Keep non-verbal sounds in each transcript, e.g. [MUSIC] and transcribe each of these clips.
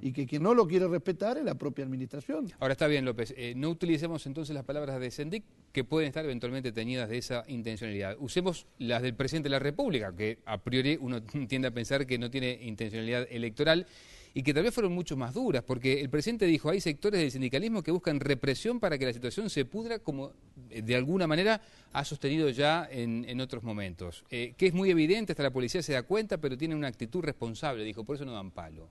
y que quien no lo quiere respetar es la propia administración. Ahora está bien, López, eh, no utilicemos entonces las palabras de Sendic que pueden estar eventualmente teñidas de esa intencionalidad. Usemos las del presidente de la República, que a priori uno [LAUGHS] tiende a pensar que no tiene intencionalidad electoral y que tal vez fueron mucho más duras, porque el presidente dijo, hay sectores del sindicalismo que buscan represión para que la situación se pudra como eh, de alguna manera ha sostenido ya en, en otros momentos, eh, que es muy evidente, hasta la policía se da cuenta, pero tiene una actitud responsable, dijo, por eso no dan palo.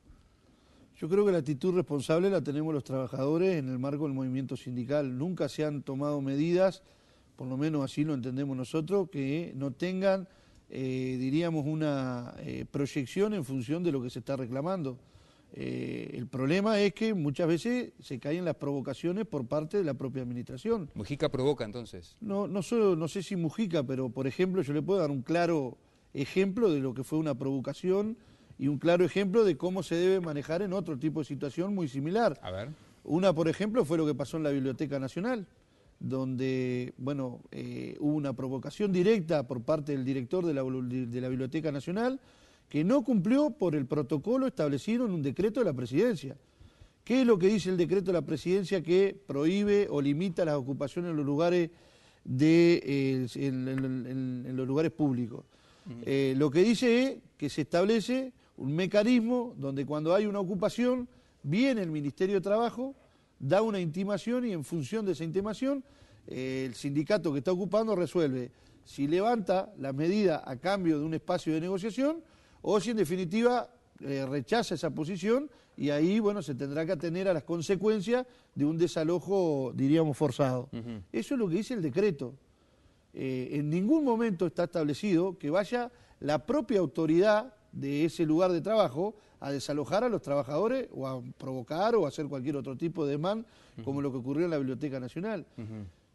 Yo creo que la actitud responsable la tenemos los trabajadores en el marco del movimiento sindical. Nunca se han tomado medidas, por lo menos así lo entendemos nosotros, que no tengan, eh, diríamos, una eh, proyección en función de lo que se está reclamando. Eh, el problema es que muchas veces se caen las provocaciones por parte de la propia administración. ¿Mujica provoca entonces? No, no, solo, no sé si Mujica, pero por ejemplo yo le puedo dar un claro ejemplo de lo que fue una provocación y un claro ejemplo de cómo se debe manejar en otro tipo de situación muy similar. A ver. Una, por ejemplo, fue lo que pasó en la Biblioteca Nacional, donde bueno, eh, hubo una provocación directa por parte del director de la, Biblioteca Nacional que no cumplió por el protocolo establecido en un decreto de la presidencia. ¿Qué es lo que dice el decreto de la presidencia que prohíbe o limita las ocupaciones en los lugares, de, eh, los lugares públicos? Eh, lo que dice es que se establece un mecanismo donde cuando hay una ocupación, viene el Ministerio de Trabajo, da una intimación y en función de esa intimación, eh, el sindicato que está ocupando resuelve si levanta la medida a cambio de un espacio de negociación o si en definitiva eh, rechaza esa posición y ahí bueno se tendrá que atener a las consecuencias de un desalojo diríamos forzado. Eso es lo que dice el decreto. Eh, en ningún momento está establecido que vaya la propia autoridad de ese lugar de trabajo a desalojar a los trabajadores o a provocar o a hacer cualquier otro tipo de man, como lo que ocurrió en la Biblioteca Nacional.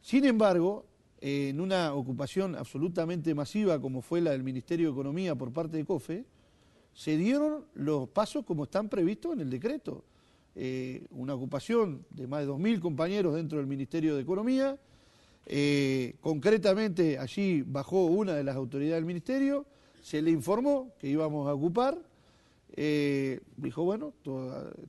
Sin embargo, en una ocupación absolutamente masiva como fue la del Ministerio de Economía por parte de COFE, se dieron los pasos como están previstos en el decreto. Eh, una ocupación de más de 2.000 compañeros dentro del Ministerio de Economía, eh, concretamente allí bajó una de las autoridades del Ministerio, se le informó que íbamos a ocupar, eh, dijo, bueno,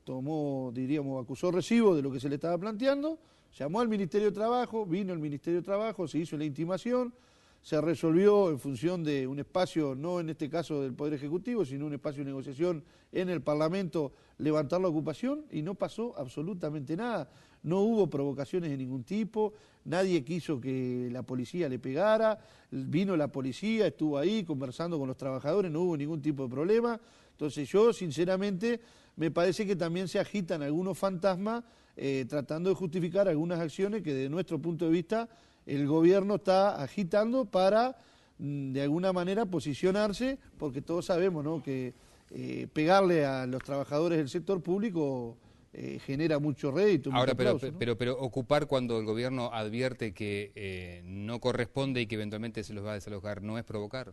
tomó, diríamos, acusó recibo de lo que se le estaba planteando, llamó al Ministerio de Trabajo, vino el Ministerio de Trabajo, se hizo la intimación, se resolvió en función de un espacio, no en este caso del Poder Ejecutivo, sino un espacio de negociación en el Parlamento, levantar la ocupación y no pasó absolutamente nada. No hubo provocaciones de ningún tipo, nadie quiso que la policía le pegara, vino la policía, estuvo ahí conversando con los trabajadores, no hubo ningún tipo de problema. Entonces yo, sinceramente, me parece que también se agitan algunos fantasmas eh, tratando de justificar algunas acciones que desde nuestro punto de vista el gobierno está agitando para, mm, de alguna manera, posicionarse, porque todos sabemos que eh, pegarle a los trabajadores del sector público... Eh, genera mucho rédito. Ahora, pero, pero, pero, ocupar cuando el gobierno advierte que eh, no corresponde y que eventualmente se los va a desalojar, ¿no es provocar?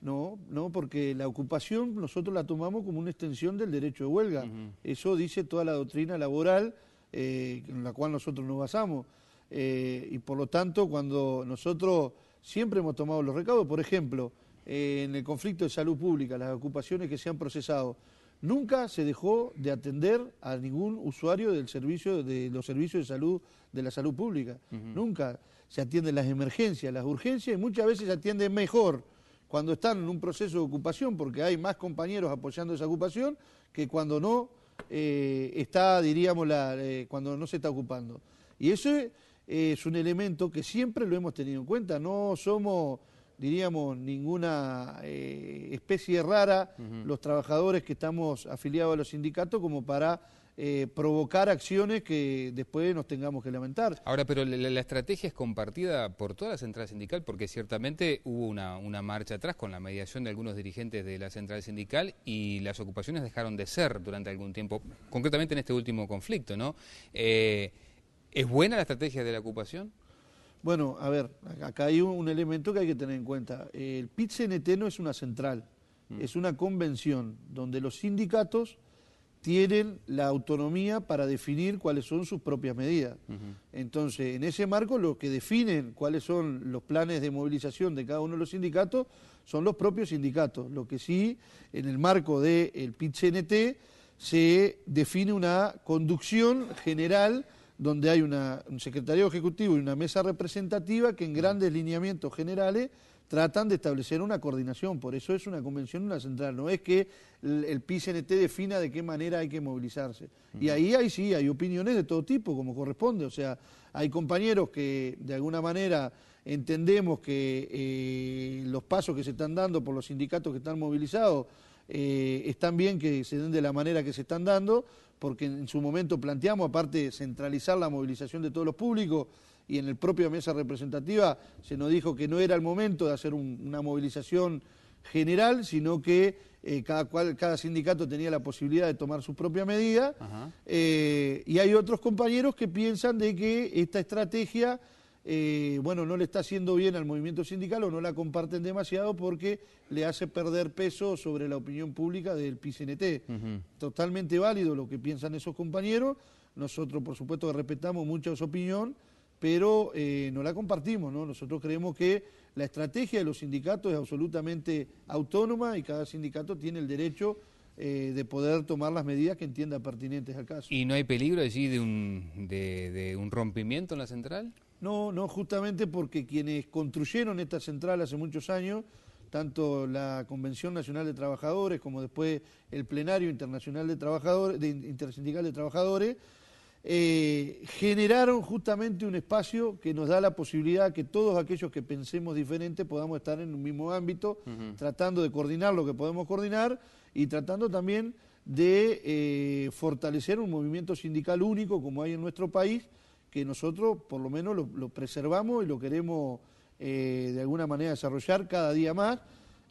No, no, porque la ocupación nosotros la tomamos como una extensión del derecho de huelga. Eso dice toda la doctrina laboral en la cual nosotros nos basamos. Eh, y por lo tanto cuando nosotros siempre hemos tomado los recaudos, por ejemplo, en el conflicto de salud pública, las ocupaciones que se han procesado, nunca se dejó de atender a ningún usuario del servicio de los servicios de salud de la salud pública. Nunca se atienden las emergencias, las urgencias y muchas veces se atienden mejor cuando están en un proceso de ocupación porque hay más compañeros apoyando esa ocupación que cuando no eh, está, diríamos, la, eh, cuando no se está ocupando. Y eso es un elemento que siempre lo hemos tenido en cuenta. No somos, diríamos, ninguna eh, especie rara los trabajadores que estamos afiliados a los sindicatos como para eh, provocar acciones que después nos tengamos que lamentar. Ahora, pero la, estrategia es compartida por toda la central sindical, porque ciertamente hubo una, marcha atrás con la mediación de algunos dirigentes de la central sindical y las ocupaciones dejaron de ser durante algún tiempo, concretamente en este último conflicto, ¿no? Eh, ¿Es buena la estrategia de la ocupación? Bueno, a ver, acá hay un, elemento que hay que tener en cuenta. El pit -CNT no es una central, mm. es una convención donde los sindicatos tienen la autonomía para definir cuáles son sus propias medidas. Entonces, en ese marco, los que definen cuáles son los planes de movilización de cada uno de los sindicatos son los propios sindicatos. Lo que sí, en el marco del de PIT-CNT, se define una conducción general donde hay un secretario ejecutivo y una mesa representativa que en mm. grandes lineamientos generales tratan de establecer una coordinación, por eso es una convención, una central, no es que el, el defina de qué manera hay que movilizarse. Y ahí hay, sí, hay opiniones de todo tipo, como corresponde, o sea, hay compañeros que de alguna manera entendemos que eh, los pasos que se están dando por los sindicatos que están movilizados eh, están bien que se den de la manera que se están dando, porque en su momento planteamos, aparte, centralizar la movilización de todos los públicos, y en el propio mesa representativa se nos dijo que no era el momento de hacer una movilización general, sino que eh, cada, cual, cada sindicato tenía la posibilidad de tomar su propia medida. Eh, y hay otros compañeros que piensan de que esta estrategia, eh, bueno, no le está haciendo bien al movimiento sindical o no la comparten demasiado porque le hace perder peso sobre la opinión pública del PCNT. Totalmente válido lo que piensan esos compañeros. Nosotros, por supuesto, respetamos mucho su opinión pero eh, no la compartimos, Nosotros creemos que la estrategia de los sindicatos es absolutamente autónoma y cada sindicato tiene el derecho eh, de poder tomar las medidas que entienda pertinentes al caso. ¿Y no hay peligro de un, de un rompimiento en la central? No, no, justamente porque quienes construyeron esta central hace muchos años, tanto la Convención Nacional de Trabajadores como después el Plenario Internacional de Trabajadores, de, Intersindical de Trabajadores, eh, generaron justamente un espacio que nos da la posibilidad que todos aquellos que pensemos diferente podamos estar en un mismo ámbito, tratando de coordinar lo que podemos coordinar y tratando también de eh, fortalecer un movimiento sindical único como hay en nuestro país, que nosotros por lo menos lo, preservamos y lo queremos eh, de alguna manera desarrollar cada día más.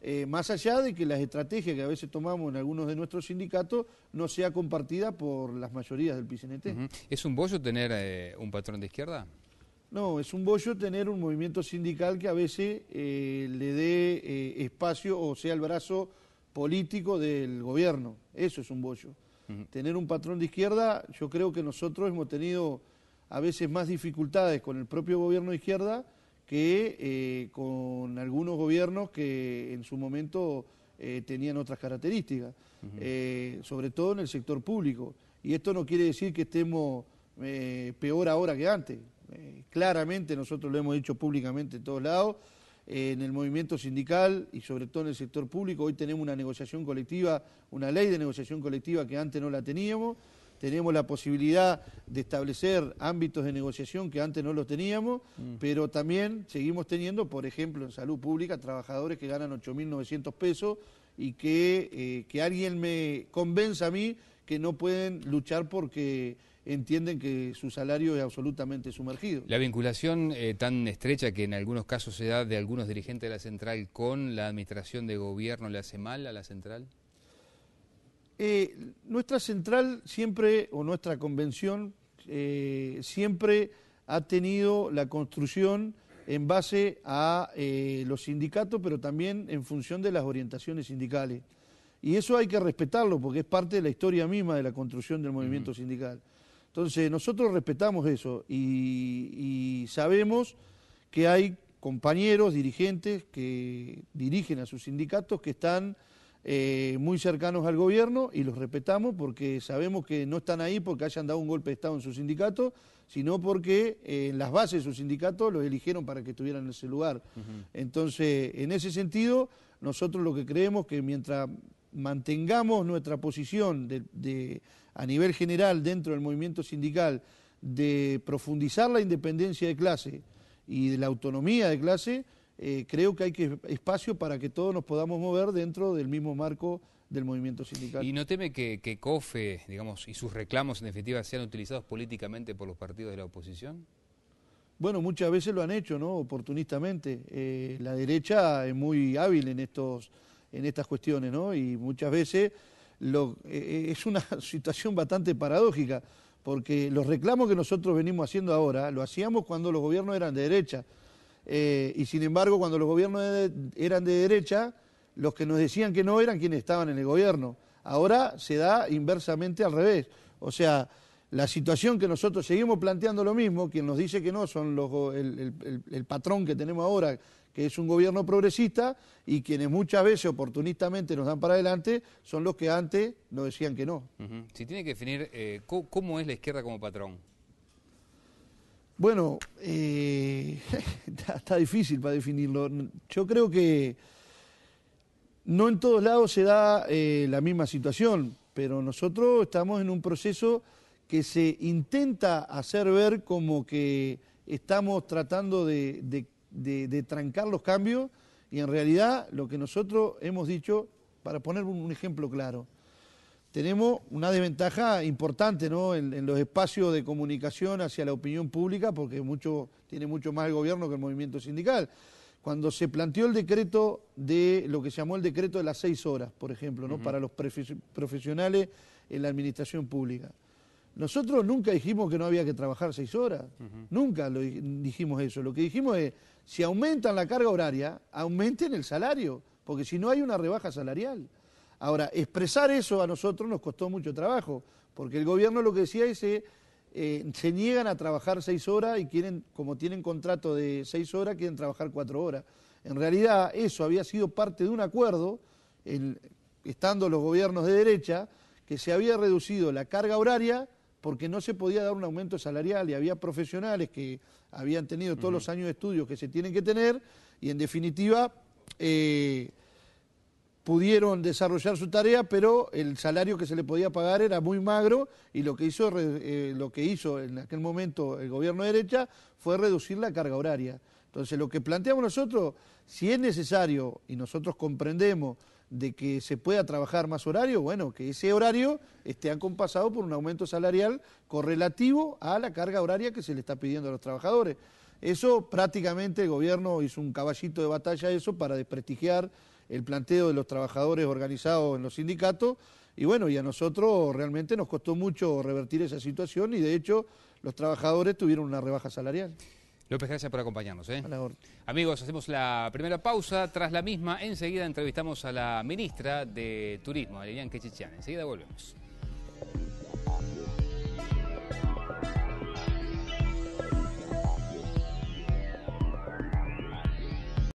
Eh, más allá de que las estrategias que a veces tomamos en algunos de nuestros sindicatos no sea compartida por las mayorías del PCNT. ¿Es un bollo tener eh, un patrón de izquierda? No, es un bollo tener un movimiento sindical que a veces eh, le dé espacio o sea el brazo político del gobierno. Eso es un bollo. Tener un patrón de izquierda, yo creo que nosotros hemos tenido a veces más dificultades con el propio gobierno de izquierda que eh, con algunos gobiernos que en su momento eh, tenían otras características, eh, sobre todo en el sector público. Y esto no quiere decir que estemos peor ahora que antes. claramente nosotros lo hemos dicho públicamente en todos lados, en el movimiento sindical y sobre todo en el sector público, hoy tenemos una negociación colectiva, una ley de negociación colectiva que antes no la teníamos tenemos la posibilidad de establecer ámbitos de negociación que antes no los teníamos, mm. pero también seguimos teniendo, por ejemplo, en salud pública, trabajadores que ganan 8.900 pesos y que, eh, que alguien me convenza a mí que no pueden luchar porque entienden que su salario es absolutamente sumergido. La vinculación eh, tan estrecha que en algunos casos se da de algunos dirigentes de la central con la administración de gobierno, ¿le hace mal a la central? Eh, nuestra central siempre, o nuestra convención, eh, siempre ha tenido la construcción en base a eh, los sindicatos, pero también en función de las orientaciones sindicales. Y eso hay que respetarlo porque es parte de la historia misma de la construcción del movimiento sindical. Entonces, nosotros respetamos eso y sabemos que hay compañeros, dirigentes que dirigen a sus sindicatos que están eh, muy cercanos al gobierno y los respetamos porque sabemos que no están ahí porque hayan dado un golpe de Estado en su sindicato, sino porque eh, en las bases de su sindicato los eligieron para que estuvieran en ese lugar. Entonces, en ese sentido, nosotros lo que creemos que mientras mantengamos nuestra posición a nivel general dentro del movimiento sindical de profundizar la independencia de clase y de la autonomía de clase, eh, creo que hay que, espacio para que todos nos podamos mover dentro del mismo marco del movimiento sindical. ¿Y no teme que, que COFE digamos, y sus reclamos en efectiva sean utilizados políticamente por los partidos de la oposición? Bueno, muchas veces lo han hecho, ¿no? Oportunistamente. Eh, la derecha es muy hábil en, estos, en estas cuestiones, ¿no? Y muchas veces eh, es una [LAUGHS] situación bastante paradójica, porque los reclamos que nosotros venimos haciendo ahora lo hacíamos cuando los gobiernos eran de derecha. Eh, y sin embargo cuando los gobiernos eran de derecha, los que nos decían que no eran quienes estaban en el gobierno. Ahora se da inversamente al revés. O sea, la situación que nosotros seguimos planteando lo mismo, quien nos dice que no son los, el, patrón que tenemos ahora, que es un gobierno progresista, y quienes muchas veces oportunistamente nos dan para adelante son los que antes nos decían que no. Si tiene que definir eh, cómo es la izquierda como patrón. Bueno, eh, [LAUGHS] está difícil para definirlo. Yo creo que no en todos lados se da eh, la misma situación, pero nosotros estamos en un proceso que se intenta hacer ver como que estamos tratando de trancar los cambios y en realidad lo que nosotros hemos dicho, para poner un ejemplo claro, tenemos una desventaja importante en, los espacios de comunicación hacia la opinión pública, porque mucho, tiene mucho más el gobierno que el movimiento sindical. Cuando se planteó el decreto de lo que se llamó el decreto de las seis horas, por ejemplo, ¿no? para los profesionales en la administración pública. Nosotros nunca dijimos que no había que trabajar seis horas, nunca lo dijimos eso. Lo que dijimos es, si aumentan la carga horaria, aumenten el salario, porque si no hay una rebaja salarial. Ahora, expresar eso a nosotros nos costó mucho trabajo, porque el gobierno lo que decía es que eh, eh, se niegan a trabajar seis horas y quieren, como tienen contrato de seis horas, quieren trabajar cuatro horas. En realidad, eso había sido parte de un acuerdo, estando los gobiernos de derecha, que se había reducido la carga horaria porque no se podía dar un aumento salarial y había profesionales que habían tenido todos los años de estudios que se tienen que tener y en definitiva eh, pudieron desarrollar su tarea, pero el salario que se le podía pagar era muy magro y lo que hizo, eh, lo que hizo en aquel momento el gobierno de derecha fue reducir la carga horaria. Entonces, lo que planteamos nosotros, si es necesario y nosotros comprendemos de que se pueda trabajar más horario, bueno, que ese horario esté acompasado por un aumento salarial correlativo a la carga horaria que se le está pidiendo a los trabajadores. Eso prácticamente el gobierno hizo un caballito de batalla eso para desprestigiar el planteo de los trabajadores organizados en los sindicatos. Y bueno, y a nosotros realmente nos costó mucho revertir esa situación y de hecho los trabajadores tuvieron una rebaja salarial. López, gracias por acompañarnos. ¿eh? Amigos, hacemos la primera pausa. Tras la misma, enseguida entrevistamos a la ministra de Turismo, Lilian Quechichán. Enseguida volvemos.